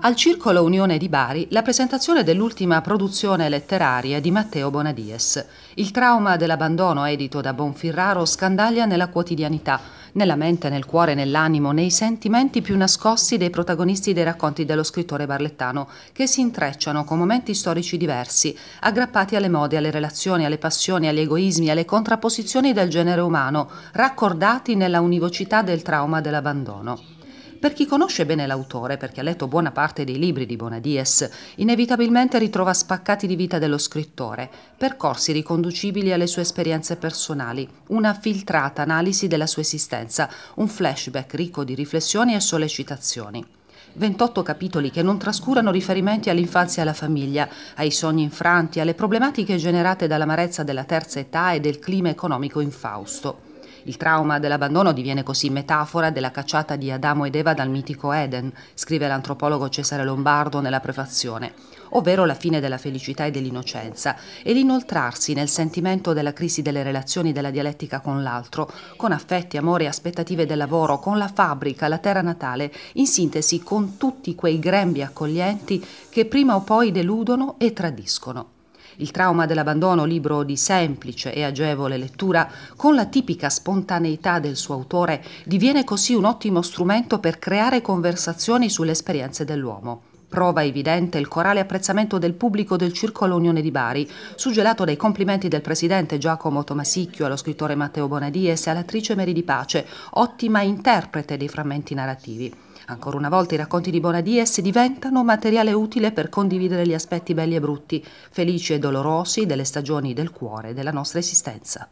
al Circolo Unione di Bari la presentazione dell'ultima produzione letteraria di Matteo Bonadies. Il trauma dell'abbandono edito da Bonfirraro scandaglia nella quotidianità, nella mente, nel cuore, nell'animo, nei sentimenti più nascosti dei protagonisti dei racconti dello scrittore barlettano, che si intrecciano con momenti storici diversi, aggrappati alle mode, alle relazioni, alle passioni, agli egoismi, alle contrapposizioni del genere umano, raccordati nella univocità del trauma dell'abbandono. Per chi conosce bene l'autore, perché ha letto buona parte dei libri di Bonadies, inevitabilmente ritrova spaccati di vita dello scrittore, percorsi riconducibili alle sue esperienze personali, una filtrata analisi della sua esistenza, un flashback ricco di riflessioni e sollecitazioni. 28 capitoli che non trascurano riferimenti all'infanzia e alla famiglia, ai sogni infranti, alle problematiche generate dall'amarezza della terza età e del clima economico infausto. Il trauma dell'abbandono diviene così metafora della cacciata di Adamo ed Eva dal mitico Eden, scrive l'antropologo Cesare Lombardo nella prefazione, ovvero la fine della felicità e dell'innocenza, e l'inoltrarsi nel sentimento della crisi delle relazioni della dialettica con l'altro, con affetti, amore e aspettative del lavoro, con la fabbrica, la terra natale, in sintesi con tutti quei grembi accoglienti che prima o poi deludono e tradiscono. Il trauma dell'abbandono, libro di semplice e agevole lettura, con la tipica spontaneità del suo autore, diviene così un ottimo strumento per creare conversazioni sulle esperienze dell'uomo. Prova evidente il corale apprezzamento del pubblico del Circolo Unione di Bari, suggelato dai complimenti del presidente Giacomo Tomasicchio allo scrittore Matteo Bonadies e all'attrice Meri Di Pace, ottima interprete dei frammenti narrativi. Ancora una volta i racconti di Bonadies diventano materiale utile per condividere gli aspetti belli e brutti, felici e dolorosi delle stagioni del cuore della nostra esistenza.